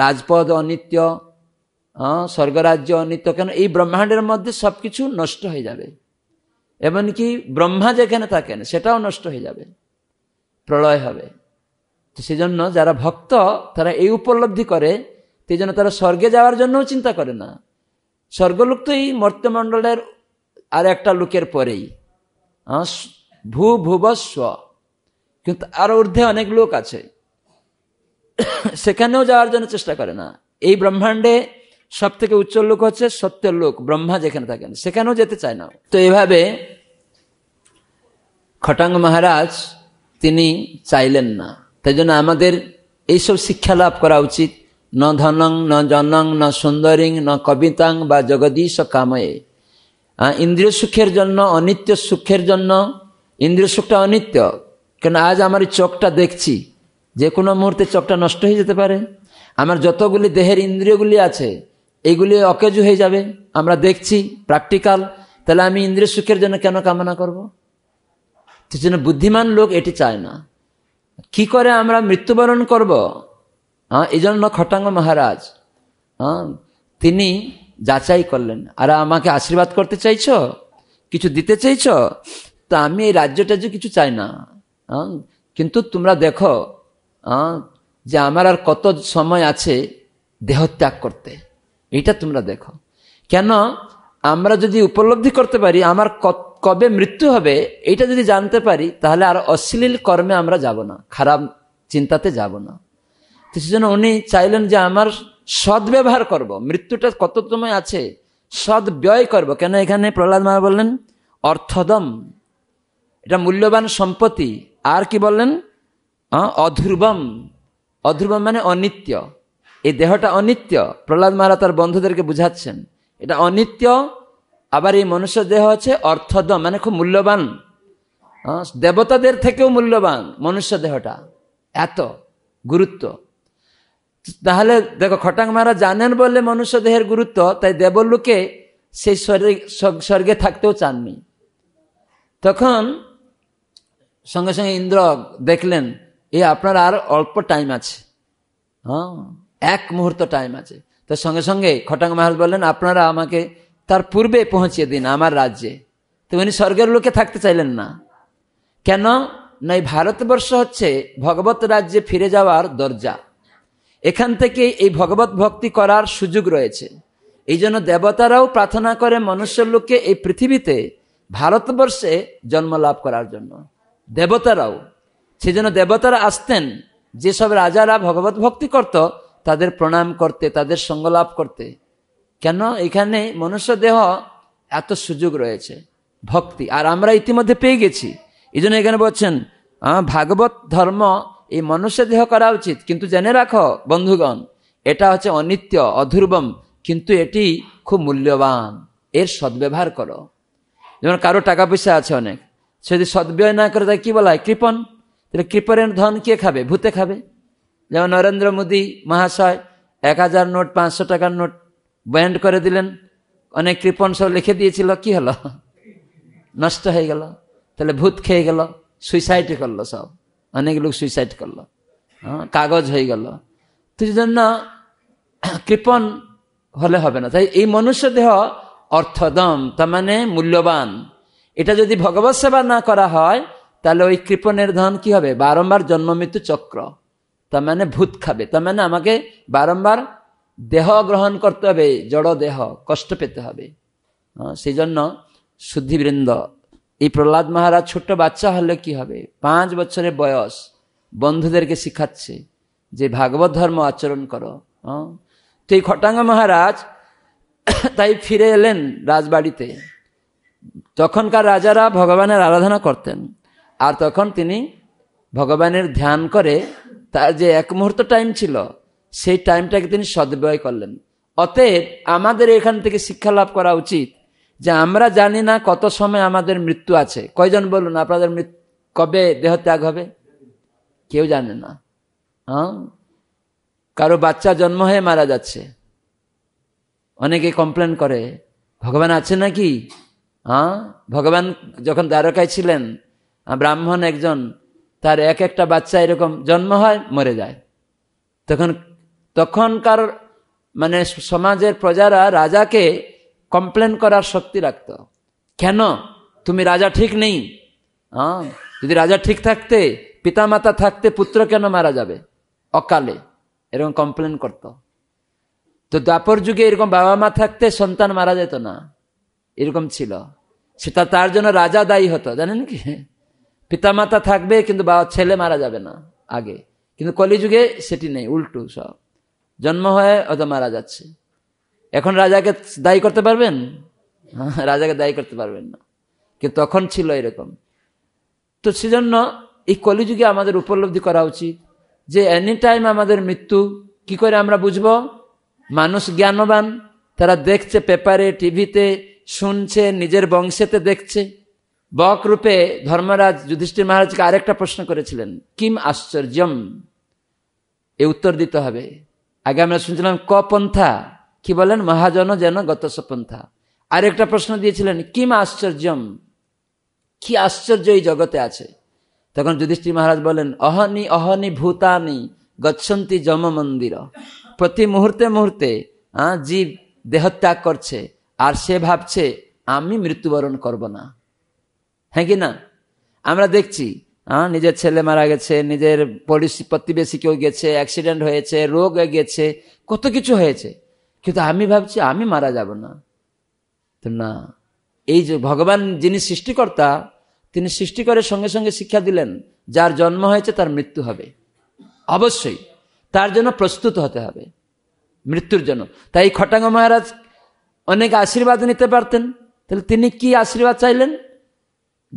রাজপদ অনিত্য স্বর্গরাজ্য অনিত্য কেন এই ব্রহ্মাণ্ডের মধ্যে সব কিছু নষ্ট হয়ে যাবে এমনকি ব্রহ্মা যেখানে থাকেন সেটাও নষ্ট হয়ে যাবে প্রলয় হবে তো সেজন্য যারা ভক্ত তারা এই উপলব্ধি করে সেই জন্য তারা স্বর্গে যাওয়ার জন্যও চিন্তা করে না স্বর্গলোক তো এই মর্ত্যমণ্ডলের আর একটা লোকের পরেই ভূ ভুবস্ব কিন্তু আরও ঊর্ধ্বে অনেক লোক আছে সেখানেও যাওয়ার জন্য চেষ্টা করে না এই ব্রহ্মাণ্ডে সব থেকে উচ্চ লোক হচ্ছে সত্যের লোক ব্রহ্মা যেখানে থাকেন সেখানেও যেতে চায় না তো এভাবে খটাঙ্গ মহারাজ তিনি চাইলেন না তাই জন্য আমাদের এইসব শিক্ষা লাভ করা উচিত ন ধনং ন জনং ন সুন্দরীং ন কবিতাং বা জগদীশ কাময়ে ইন্দ্রিয় সুখের জন্য অনিত্য সুখের জন্য ইন্দ্রিয় সুখটা অনিত্য কেন আজ আমার চোখটা দেখছি যে কোনো মুহূর্তে চোখটা নষ্ট হয়ে যেতে পারে আমার যতগুলি দেহের ইন্দ্রিয়গুলি আছে এগুলি অকেজ হয়ে যাবে আমরা দেখছি প্র্যাকটিক্যাল তাহলে আমি ইন্দ্রিয় সুখের জন্য কেন কামনা করব সেজন্য জন্য বুদ্ধিমান লোক এটি চায় না কি করে আমরা মৃত্যুবরণ করব। হ্যাঁ এই জন্য খটাঙ্গ মহারাজ হ্যাঁ তিনি যাচাই করলেন আর আমাকে আশীর্বাদ করতে চাইছ কিছু দিতে চাইছ তা আমি এই রাজ্যটা যে কিছু চাই না হ্যাঁ কিন্তু তোমরা দেখো হ্যাঁ যে আমার আর কত সময় আছে দেহত্যাগ করতে এটা তোমরা দেখো কেন আমরা যদি উপলব্ধি করতে পারি আমার কবে মৃত্যু হবে এটা যদি জানতে পারি তাহলে আর অশ্লীল কর্মে আমরা যাব না খারাপ চিন্তাতে যাব না তো সেজন্য উনি চাইলেন যে আমার সৎ ব্যবহার করব। মৃত্যুটা কত তোমায় আছে সদ ব্যয় করব। কেন এখানে প্রহ্লাদ মা বললেন অর্থদম এটা মূল্যবান সম্পত্তি আর কি বললেন অধ্রুবম অধ্রুবম মানে অনিত্য এই দেহটা অনিত্য প্রহ্লাদ মারা তার বন্ধুদেরকে বুঝাচ্ছেন এটা অনিত্য আবার এই মনুষ্য দেহ হচ্ছে অর্থদম মানে খুব মূল্যবান দেবতাদের থেকেও মূল্যবান মনুষ্য দেহটা এত গুরুত্ব তাহলে দেখো খটাং মহারাজ জানেন বলে মনুষ্য দেহের গুরুত্ব তাই দেবলোকে সেই স্বর্গে থাকতেও চাননি তখন সঙ্গে সঙ্গে ইন্দ্র দেখলেন এ আপনার আর অল্প টাইম আছে হ্যাঁ এক মুহূর্ত টাইম আছে তো সঙ্গে সঙ্গে খটাং মহারাজ বললেন আপনারা আমাকে তার পূর্বে পৌঁছিয়ে দিন আমার রাজ্যে তো উনি স্বর্গের লোকে থাকতে চাইলেন না কেন না এই ভারতবর্ষ হচ্ছে ভগবত রাজ্যে ফিরে যাওয়ার দরজা এখান থেকে এই ভগবত ভক্তি করার সুযোগ রয়েছে এই জন্য দেবতারাও প্রার্থনা করে মনুষ্যের লোককে এই পৃথিবীতে ভারতবর্ষে জন্ম লাভ করার জন্য দেবতারাও সেজন্য দেবতারা আসতেন যেসব রাজারা ভগবত ভক্তি করত তাদের প্রণাম করতে তাদের সঙ্গ লাভ করতে কেন এখানে মনুষ্য দেহ এত সুযোগ রয়েছে ভক্তি আর আমরা ইতিমধ্যে পেয়ে গেছি এই জন্য এখানে বলছেন ভাগবত ধর্ম এই মনুষ্য দেহ করা উচিত কিন্তু জেনে রাখো বন্ধুগণ এটা হচ্ছে অনিত্য অধুর্বম কিন্তু এটি খুব মূল্যবান এর সদ্ব্যবহার করো যেমন কারো টাকা পয়সা আছে অনেক সে যদি সদ্ব্যয় না করে তাই কী বলা হয় কৃপন তাহলে কৃপণের ধন কে খাবে ভূতে খাবে যেমন নরেন্দ্র মোদী মহাশয় এক হাজার নোট পাঁচশো টাকার নোট ব্যান্ড করে দিলেন অনেক কৃপন সব লিখে দিয়েছিল কি হলো নষ্ট হয়ে গেল তাহলে ভূত খেয়ে গেল সুইসাইড করলো সব অনেক লোক সুইসাইড করলো হ্যাঁ, কাগজ হয়ে গেল তো জন্য কৃপন হলে হবে না তাই এই মনুষ্য দেহ অর্থদম তার মানে মূল্যবান এটা যদি ভগবৎ সেবা না করা হয় তাহলে ওই কৃপনের ধন কি হবে বারম্বার জন্ম মৃত্যু চক্র তার মানে ভূত খাবে তার মানে আমাকে বারম্বার দেহ গ্রহণ করতে হবে জড় দেহ কষ্ট পেতে হবে হ্যাঁ, সেই জন্য শুদ্ধিবৃন্দ এই প্রহ্লাদ মহারাজ ছোট্ট বাচ্চা হলে কি হবে পাঁচ বছরের বয়স বন্ধুদেরকে শিখাচ্ছে যে ভাগবত ধর্ম আচরণ করো হ্যাঁ? তো এই খটাঙ্গ মহারাজ তাই ফিরে এলেন রাজবাড়িতে তখনকার রাজারা ভগবানের আরাধনা করতেন আর তখন তিনি ভগবানের ধ্যান করে তার যে এক মুহূর্ত টাইম ছিল সেই টাইমটাকে তিনি সদব্যয় করলেন অতএব আমাদের এখান থেকে শিক্ষা লাভ করা উচিত যে আমরা জানি না কত সময় আমাদের মৃত্যু আছে কয়জন বলুন আপনাদের কবে দেহ ত্যাগ হবে কেউ জানে না হ্যাঁ কারো বাচ্চা জন্ম হয়ে মারা যাচ্ছে অনেকে কমপ্লেন করে ভগবান আছে নাকি হ্যাঁ ভগবান যখন দ্বারকায় ছিলেন ব্রাহ্মণ একজন তার এক একটা বাচ্চা এরকম জন্ম হয় মরে যায় তখন তখনকার মানে সমাজের প্রজারা রাজাকে কমপ্লেন করার শক্তি রাখত কেন তুমি রাজা ঠিক নেই হ্যাঁ যদি রাজা ঠিক থাকতে পিতামাতা থাকতে পুত্র কেন মারা যাবে অকালে এরকম কমপ্লেন করত তো দ্বাপর যুগে এরকম বাবা মা থাকতে সন্তান মারা যেত না এরকম ছিল সেটা তার জন্য রাজা দায়ী হতো জানেন কি পিতামাতা থাকবে কিন্তু বাবা ছেলে মারা যাবে না আগে কিন্তু কলিযুগে সেটি নেই উল্টু সব জন্ম হয় অত মারা যাচ্ছে এখন রাজাকে দায়ী করতে পারবেন রাজাকে দায়ী করতে পারবেন না কিন্তু তখন ছিল এরকম তো সেজন্য এই কলিযুগে আমাদের উপলব্ধি করা উচিত যে এনি টাইম আমাদের মৃত্যু কি করে আমরা বুঝব মানুষ জ্ঞানবান তারা দেখছে পেপারে টিভিতে শুনছে নিজের বংশেতে দেখছে বক রূপে ধর্মরাজ যুধিষ্ঠির মহারাজকে আরেকটা প্রশ্ন করেছিলেন কিম আশ্চর্যম এ উত্তর দিতে হবে আগে আমরা শুনছিলাম ক পন্থা কি বলেন মহাজন যেন গত সপন্থা একটা প্রশ্ন দিয়েছিলেন কিম আশ্চর্যম কি আশ্চর্য এই জগতে আছে তখন যুধিষ্ঠির মহারাজ বলেন অহনি অহনি ভূতানি গচ্ছন্তি যম মন্দির প্রতি মুহূর্তে মুহূর্তে জীব দেহত্যাগ করছে আর সে ভাবছে আমি মৃত্যুবরণ করব না হ্যাঁ কি না আমরা দেখছি হ্যাঁ নিজের ছেলে মারা গেছে নিজের পরিবেশী প্রতিবেশী কেউ গেছে অ্যাক্সিডেন্ট হয়েছে রোগ গেছে কত কিছু হয়েছে কিন্তু আমি ভাবছি আমি মারা যাব না তো না এই যে ভগবান যিনি সৃষ্টিকর্তা তিনি সৃষ্টি করে সঙ্গে সঙ্গে শিক্ষা দিলেন যার জন্ম হয়েছে তার মৃত্যু হবে অবশ্যই তার জন্য প্রস্তুত হতে হবে মৃত্যুর জন্য তাই খটাঙ্গ মহারাজ অনেক আশীর্বাদ নিতে পারতেন তাহলে তিনি কি আশীর্বাদ চাইলেন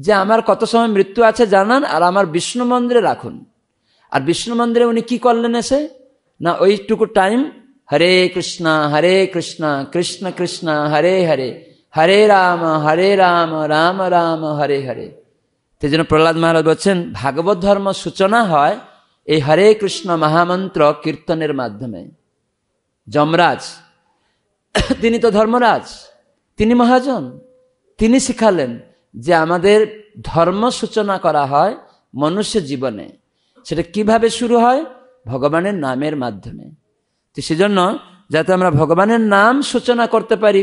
যে আমার কত সময় মৃত্যু আছে জানান আর আমার বিষ্ণু মন্দিরে রাখুন আর বিষ্ণু মন্দিরে উনি কি করলেন এসে না ওইটুকু টাইম হরে কৃষ্ণ হরে কৃষ্ণ কৃষ্ণ কৃষ্ণ হরে হরে হরে রাম হরে রাম রাম রাম হরে হরে সেই প্রহ্লাদ মহারাজ বলছেন ভাগবত ধর্ম সূচনা হয় এই হরে কৃষ্ণ মহামন্ত্র কীর্তনের মাধ্যমে যমরাজ তিনি তো ধর্মরাজ তিনি মহাজন তিনি শিখালেন যে আমাদের ধর্ম সূচনা করা হয় মনুষ্য জীবনে সেটা কিভাবে শুরু হয় ভগবানের নামের মাধ্যমে তো সেজন্য যাতে আমরা ভগবানের নাম সূচনা করতে পারি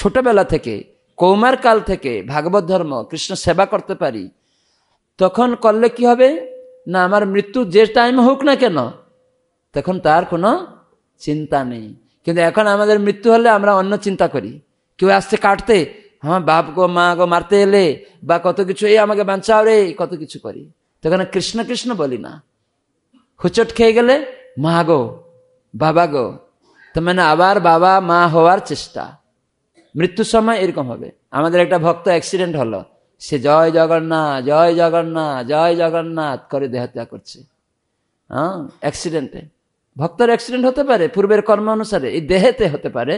ছোটবেলা থেকে কৌমার কাল থেকে ভাগবত ধর্ম কৃষ্ণ সেবা করতে পারি তখন করলে কি হবে না আমার মৃত্যু যে টাইম হোক না কেন তখন তার কোনো চিন্তা নেই কিন্তু এখন আমাদের মৃত্যু হলে আমরা অন্য চিন্তা করি কেউ আসতে কাটতে আমার হ্যাঁ, বাপ গো মা গো মারতে এলে বা কত কিছু এই আমাকে বাঁচাও রে কত কিছু করি তখন কৃষ্ণ কৃষ্ণ বলি না হুচট খেয়ে গেলে মা গো বাবা গো তার মানে আবার বাবা মা হওয়ার চেষ্টা মৃত্যুর সময় এরকম হবে আমাদের একটা ভক্ত অ্যাক্সিডেন্ট হলো সে জয় জগন্নাথ জয় জগন্নাথ জয় জগন্নাথ করে দেহত্যাগ করছে হ্যাঁ অ্যাক্সিডেন্টে ভক্তর অ্যাক্সিডেন্ট হতে পারে পূর্বের কর্ম অনুসারে এই দেহেতে হতে পারে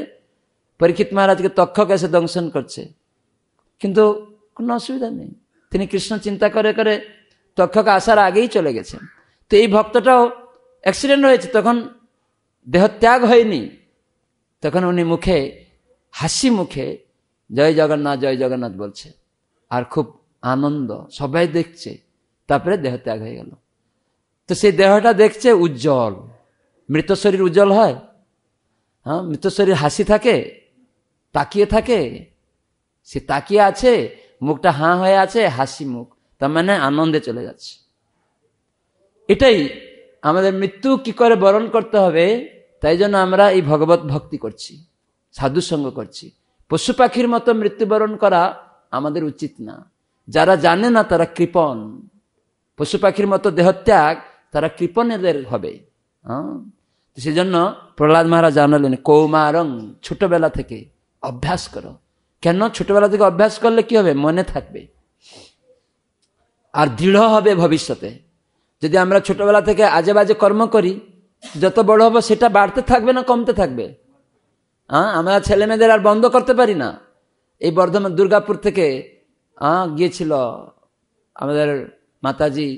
পরীক্ষিত মহারাজকে তক্ষক এসে দংশন করছে কিন্তু কোনো অসুবিধা নেই তিনি কৃষ্ণ চিন্তা করে করে তক্ষক আসার আগেই চলে গেছেন তো এই ভক্তটাও অ্যাক্সিডেন্ট হয়েছে তখন দেহত্যাগ হয়নি তখন উনি মুখে হাসি মুখে জয় জগন্নাথ জয় জগন্নাথ বলছে আর খুব আনন্দ সবাই দেখছে তারপরে দেহত্যাগ হয়ে গেল তো সেই দেহটা দেখছে উজ্জ্বল মৃত শরীর উজ্জ্বল হয় হ্যাঁ মৃত শরীর হাসি থাকে তাকিয়ে থাকে সে তাকিয়ে আছে মুখটা হাঁ হয়ে আছে হাসি মুখ তার মানে আনন্দে চলে যাচ্ছে এটাই আমাদের মৃত্যু কি করে বরণ করতে হবে তাই জন্য আমরা এই ভগবত ভক্তি করছি সাধুসঙ্গ করছি পশু পাখির মতো মৃত্যুবরণ করা আমাদের উচিত না যারা জানে না তারা কৃপন পশু পাখির মতো দেহত্যাগ তারা কৃপণেদের হবে হ্যাঁ? সেজন্য প্রহ্লাদ মহারাজ জানালেন কৌমারং ছোটবেলা থেকে অভ্যাস করো কেন ছোটবেলা থেকে অভ্যাস করলে কি হবে মনে থাকবে আর দৃঢ় হবে ভবিষ্যতে যদি আমরা ছোটবেলা থেকে আজে বাজে কর্ম করি যত বড় হবো সেটা বাড়তে থাকবে না কমতে থাকবে হ্যাঁ আমরা ছেলেমেয়েদের আর বন্ধ করতে পারি না এই বর্ধমান দুর্গাপুর থেকে গিয়েছিল আমাদের মাতাজি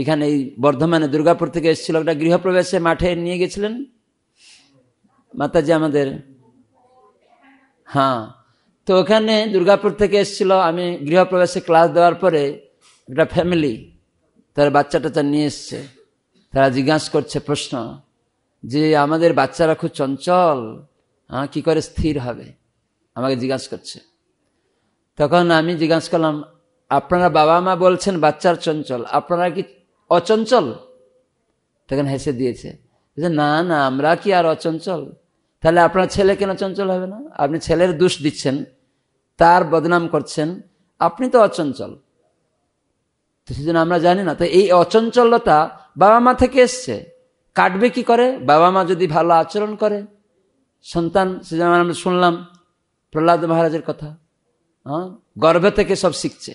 এখানে এই বর্ধমানে দুর্গাপুর থেকে এসেছিল একটা গৃহপ্রবেশে মাঠে নিয়ে গেছিলেন মাতাজি আমাদের হ্যাঁ তো ওখানে দুর্গাপুর থেকে এসেছিল আমি গৃহপ্রবেশে ক্লাস দেওয়ার পরে একটা ফ্যামিলি তার বাচ্চা টাচ্চা নিয়ে এসছে তারা জিজ্ঞাসা করছে প্রশ্ন যে আমাদের বাচ্চারা খুব চঞ্চল হ্যাঁ কী করে স্থির হবে আমাকে জিজ্ঞাসা করছে তখন আমি জিজ্ঞাসা করলাম আপনারা বাবা মা বলছেন বাচ্চার চঞ্চল আপনারা কি অচঞ্চল তখন হেসে দিয়েছে না না আমরা কি আর অচঞ্চল তাহলে আপনার ছেলে কেন চঞ্চল হবে না আপনি ছেলের দুষ দিচ্ছেন তার বদনাম করছেন আপনি তো অচঞ্চল তো সেজন্য আমরা জানি না তো এই অচঞ্চলতা বাবা মা থেকে এসছে কাটবে কি করে বাবা মা যদি ভালো আচরণ করে সন্তান সেজন্য আমরা শুনলাম প্রহ্লাদ মহারাজের কথা হ্যাঁ গর্ভে থেকে সব শিখছে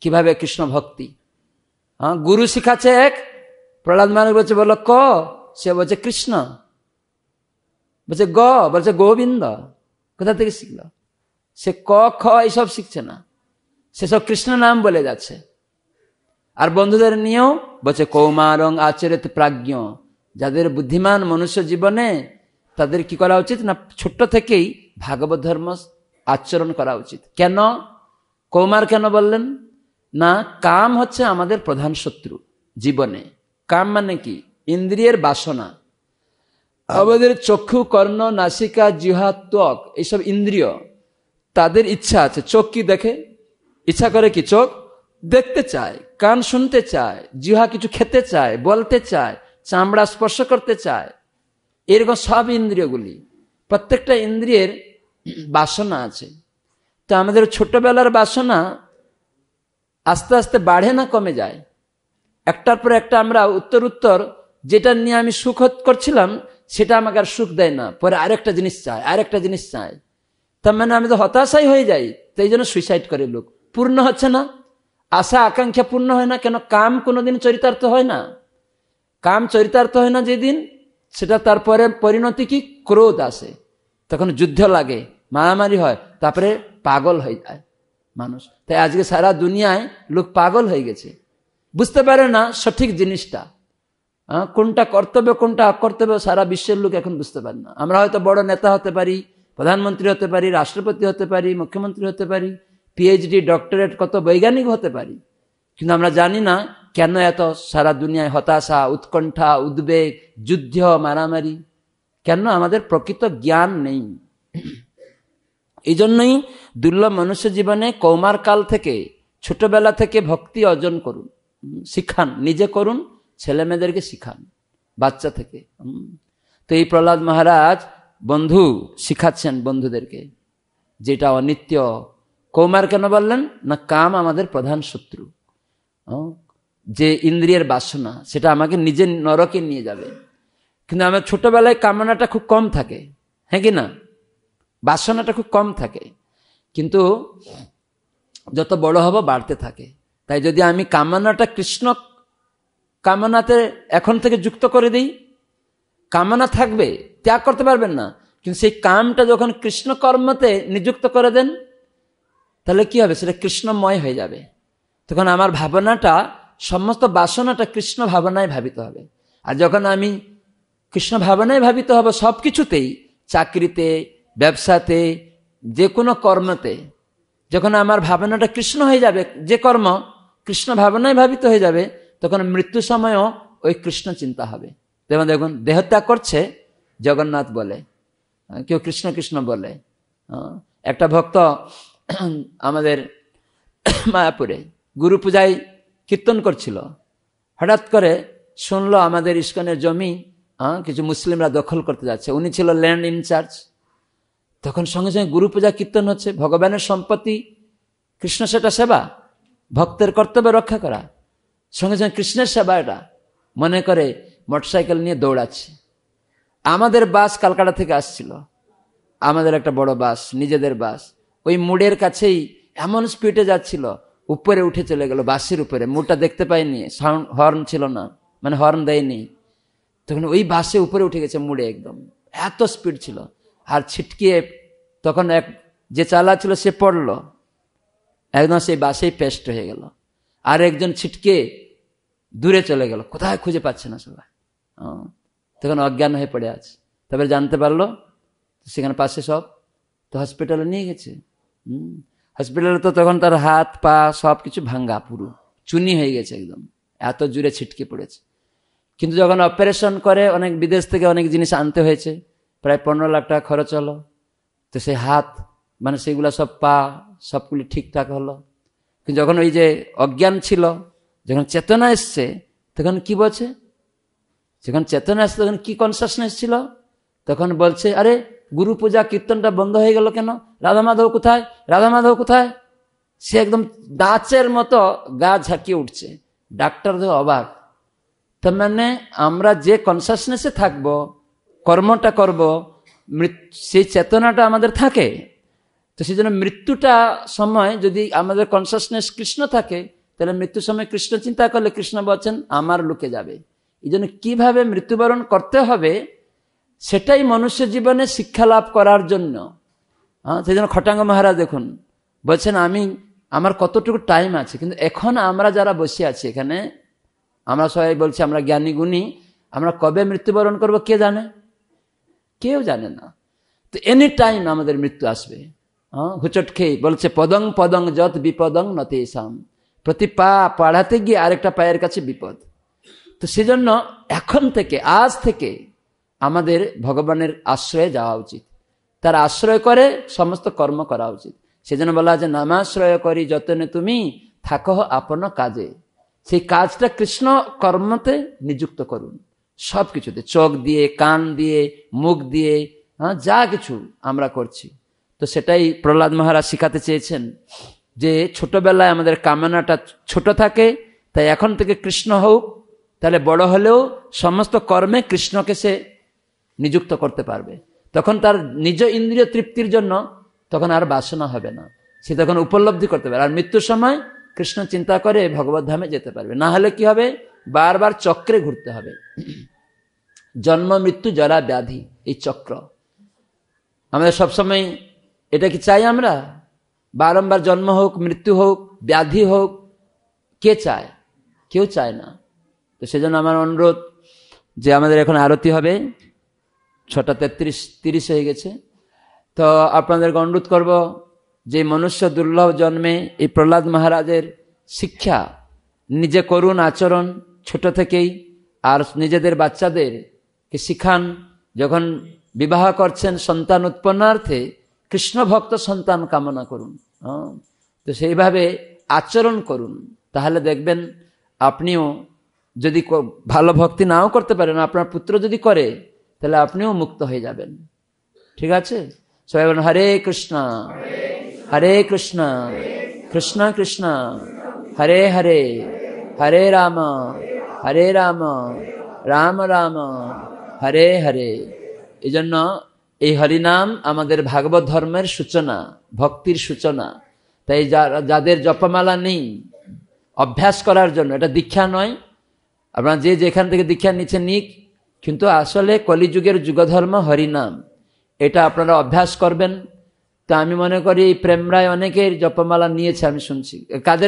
কিভাবে কৃষ্ণ ভক্তি হ্যাঁ গুরু শিখাচ্ছে এক প্রহ্লাদ মহারাজ বলছে বলো ক সে বলছে কৃষ্ণ বলছে গ বলছে গোবিন্দ কোথা থেকে শিখল সে ক খ এইসব শিখছে না সেসব কৃষ্ণ নাম বলে যাচ্ছে আর বন্ধুদের নিয়েও বলছে কৌমারং আচরিত প্রাজ্ঞ যাদের বুদ্ধিমান মনুষ্য জীবনে তাদের কি করা উচিত না ছোট্ট থেকেই ভাগবত ধর্ম আচরণ করা উচিত কেন কৌমার কেন বললেন না কাম হচ্ছে আমাদের প্রধান শত্রু জীবনে কাম মানে কি ইন্দ্রিয়ের বাসনা আমাদের চক্ষু কর্ণ নাসিকা জিহা ত্বক এইসব ইন্দ্রিয় তাদের ইচ্ছা আছে চোখ কি দেখে ইচ্ছা করে কি চোখ দেখতে চায় কান শুনতে চায় জিহা কিছু খেতে চায় বলতে চায় চামড়া স্পর্শ করতে চায় এরকম সব ইন্দ্রিয়গুলি প্রত্যেকটা ইন্দ্রিয়ের বাসনা আছে তো আমাদের ছোটবেলার বাসনা আস্তে আস্তে বাড়ে না কমে যায় একটার পর একটা আমরা উত্তর উত্তর যেটা নিয়ে আমি সুখ করছিলাম সেটা আমাকে আর সুখ দেয় না পরে আরেকটা জিনিস চায় আরেকটা জিনিস চায় তার মানে আমি তো হতাশাই হয়ে যাই তাই জন্য সুইসাইড করে লোক পূর্ণ হচ্ছে না আশা আকাঙ্ক্ষা পূর্ণ হয় না কেন কাম কোনোদিন চরিতার্থ হয় না কাম চরিতার্থ হয় না যেদিন সেটা তারপরে পরিণতি কি ক্রোধ আসে তখন যুদ্ধ লাগে মারামারি হয় তারপরে পাগল হয়ে যায় মানুষ তাই আজকে সারা দুনিয়ায় লোক পাগল হয়ে গেছে বুঝতে পারে না সঠিক জিনিসটা কোনটা কর্তব্য কোনটা অকর্তব্য সারা বিশ্বের লোক এখন বুঝতে পারে না আমরা হয়তো বড় নেতা হতে পারি প্রধানমন্ত্রী হতে পারি রাষ্ট্রপতি হতে পারি মুখ্যমন্ত্রী হতে পারি পিএইচডি ডক্টরেট কত বৈজ্ঞানিক হতে পারি কিন্তু আমরা জানি না কেন এত সারা দুনিয়ায় হতাশা উৎকণ্ঠা উদ্বেগ যুদ্ধ মারামারি কেন আমাদের প্রকৃত জ্ঞান নেই এই জন্যই দুর্লভ মনুষ্য জীবনে কৌমার কাল থেকে ছোটবেলা থেকে ভক্তি অর্জন করুন শিখান নিজে করুন ছেলেমেয়েদেরকে শিখান বাচ্চা থেকে তো এই প্রহ্লাদ মহারাজ বন্ধু শিখাচ্ছেন বন্ধুদেরকে যেটা অনিত্য কৌমার কেন বললেন না কাম আমাদের প্রধান শত্রু যে ইন্দ্রিয়ের বাসনা সেটা আমাকে নিজে নরকে নিয়ে যাবে কিন্তু আমার ছোটবেলায় কামনাটা খুব কম থাকে হ্যাঁ কি না বাসনাটা খুব কম থাকে কিন্তু যত বড় হব বাড়তে থাকে তাই যদি আমি কামনাটা কৃষ্ণ কামনাতে এখন থেকে যুক্ত করে দিই কামনা থাকবে ত্যাগ করতে পারবেন না কিন্তু সেই কামটা যখন কৃষ্ণ কর্মতে নিযুক্ত করে দেন তাহলে কি হবে সেটা কৃষ্ণময় হয়ে যাবে তখন আমার ভাবনাটা সমস্ত বাসনাটা কৃষ্ণ ভাবনায় ভাবিত হবে আর যখন আমি কৃষ্ণ ভাবনায় ভাবিত হবে সব কিছুতেই চাকরিতে ব্যবসাতে যে কোনো কর্মতে যখন আমার ভাবনাটা কৃষ্ণ হয়ে যাবে যে কর্ম কৃষ্ণ ভাবনায় ভাবিত হয়ে যাবে তখন মৃত্যু সময়ও ওই কৃষ্ণ চিন্তা হবে যেমন দেখুন দেহত্যাগ করছে জগন্নাথ বলে কেউ কৃষ্ণ কৃষ্ণ বলে একটা ভক্ত আমাদের মায়াপুরে গুরু পূজায় কীর্তন করছিল হঠাৎ করে শুনলো আমাদের ইস্কনের জমি কিছু মুসলিমরা দখল করতে যাচ্ছে উনি ছিল ল্যান্ড ইনচার্জ তখন সঙ্গে সঙ্গে গুরু পূজা কীর্তন হচ্ছে ভগবানের সম্পত্তি কৃষ্ণ সেটা সেবা ভক্তের কর্তব্য রক্ষা করা সঙ্গে সঙ্গে কৃষ্ণের সেবা এটা মনে করে মোটরসাইকেল নিয়ে দৌড়াচ্ছে আমাদের বাস কালকাটা থেকে আসছিল আমাদের একটা বড় বাস নিজেদের বাস ওই মুড়ের কাছেই এমন স্পিডে যাচ্ছিল উপরে উঠে চলে গেল বাসের উপরে মুড়টা দেখতে পাইনি সাউন্ড হর্ন ছিল না মানে হর্ন দেয়নি তখন ওই বাসে উপরে উঠে গেছে মুড়ে একদম এত স্পিড ছিল আর ছিটকিয়ে তখন এক যে চালা ছিল সে পড়লো একদম সেই বাসেই পেস্ট হয়ে গেল আর একজন ছিটকে দূরে চলে গেল কোথায় খুঁজে পাচ্ছে না সবাই তখন অজ্ঞান হয়ে পড়ে আছে তারপরে জানতে পারলো সেখানে পাশে সব তো হসপিটালে নিয়ে গেছে হসপিটালে তো তখন তার হাত পা সব কিছু ভাঙ্গা পুরো চুনি হয়ে গেছে একদম এত জুড়ে ছিটকে পড়েছে কিন্তু যখন অপারেশন করে অনেক বিদেশ থেকে অনেক জিনিস আনতে হয়েছে প্রায় পনেরো লাখ টাকা খরচ হলো তো সেই হাত মানে সেগুলো সব পা সবগুলি ঠিকঠাক হলো কিন্তু যখন ওই যে অজ্ঞান ছিল যখন চেতনা এসছে তখন কি বলছে যখন চেতনা এসছে তখন কি কনসাসনেস ছিল তখন বলছে আরে গুরু পূজা কীর্তনটা বন্ধ হয়ে গেল কেন রাধা মাধব কোথায় রাধা মাধব কোথায় সে একদম দাঁচের মতো গা ঝাঁকিয়ে উঠছে ডাক্তার ডাক্তারদের অবাক তার মানে আমরা যে কনসাসনেসে থাকব কর্মটা করব সেই চেতনাটা আমাদের থাকে তো সেই জন্য মৃত্যুটা সময় যদি আমাদের কনসাসনেস কৃষ্ণ থাকে তাহলে মৃত্যুর সময় কৃষ্ণ চিন্তা করলে কৃষ্ণ বলছেন আমার লুকে যাবে এই জন্য কীভাবে মৃত্যুবরণ করতে হবে সেটাই মনুষ্য জীবনে শিক্ষা লাভ করার জন্য হ্যাঁ সেই জন্য খটাঙ্গ মহারাজ দেখুন বলছেন আমি আমার কতটুকু টাইম আছে কিন্তু এখন আমরা যারা বসে আছি এখানে আমরা সবাই বলছি আমরা জ্ঞানী গুণী আমরা কবে মৃত্যুবরণ করব কে জানে কেউ জানে না তো এনি টাইম আমাদের মৃত্যু আসবে হ্যাঁ হুচট খেয়ে বলছে পদং পদং যত বিপদং সাম প্রতি পা পাড়াতে গিয়ে আরেকটা পায়ের কাছে বিপদ তো সেজন্য এখন থেকে আজ থেকে আমাদের ভগবানের আশ্রয়ে যাওয়া উচিত তার আশ্রয় করে সমস্ত কর্ম করা উচিত সেজন্য বলা যে নামাশ্রয় করি যতনে তুমি থাকো আপন কাজে সেই কাজটা কৃষ্ণ কর্মতে নিযুক্ত করুন সব কিছুতে চোখ দিয়ে কান দিয়ে মুখ দিয়ে হ্যাঁ যা কিছু আমরা করছি তো সেটাই প্রহ্লাদ মহারাজ শিখাতে চেয়েছেন যে ছোটবেলায় আমাদের কামনাটা ছোট থাকে তাই এখন থেকে কৃষ্ণ হোক তাহলে বড় হলেও সমস্ত কর্মে কৃষ্ণকে সে নিযুক্ত করতে পারবে তখন তার নিজ ইন্দ্রিয় তৃপ্তির জন্য তখন আর বাসনা হবে না সে তখন উপলব্ধি করতে পারে আর মৃত্যুর সময় কৃষ্ণ চিন্তা করে ভগবত ধামে যেতে পারবে না হলে কি হবে বারবার চক্রে ঘুরতে হবে জন্ম মৃত্যু জরা ব্যাধি এই চক্র আমাদের সবসময় এটা কি চাই আমরা বারংবার জন্ম হোক মৃত্যু হোক ব্যাধি হোক কে চায় কেউ চায় না তো সেজন্য আমার অনুরোধ যে আমাদের এখন আরতি হবে ছটা তেত্রিশ তিরিশ হয়ে গেছে তো আপনাদেরকে অনুরোধ করব যে মনুষ্য দুর্লভ জন্মে এই প্রহ্লাদ মহারাজের শিক্ষা নিজে করুন আচরণ ছোট থেকেই আর নিজেদের বাচ্চাদেরকে শিখান যখন বিবাহ করছেন সন্তান উৎপন্নার্থে কৃষ্ণ ভক্ত সন্তান কামনা করুন হ্যাঁ, তো সেইভাবে আচরণ করুন তাহলে দেখবেন আপনিও যদি ভালো ভক্তি নাও করতে পারেন আপনার পুত্র যদি করে তাহলে আপনিও মুক্ত হয়ে যাবেন ঠিক আছে সবাই বলেন হরে কৃষ্ণ হরে কৃষ্ণ কৃষ্ণ কৃষ্ণ হরে হরে হরে রাম হরে রাম রাম রাম হরে হরে এই জন্য এই হরিনাম আমাদের ভাগবত ধর্মের সূচনা ভক্তির সূচনা তাই যাদের জপমালা নেই অভ্যাস করার জন্য এটা দীক্ষা নয় আপনার যে যেখান থেকে দীক্ষা নিচ্ছে নিক কিন্তু আসলে কলিযুগের যুগধর্ম হরিনাম এটা আপনারা অভ্যাস করবেন তা আমি মনে করি প্রেমরায় অনেকের জপমালা নিয়েছে আমি শুনছি কাদের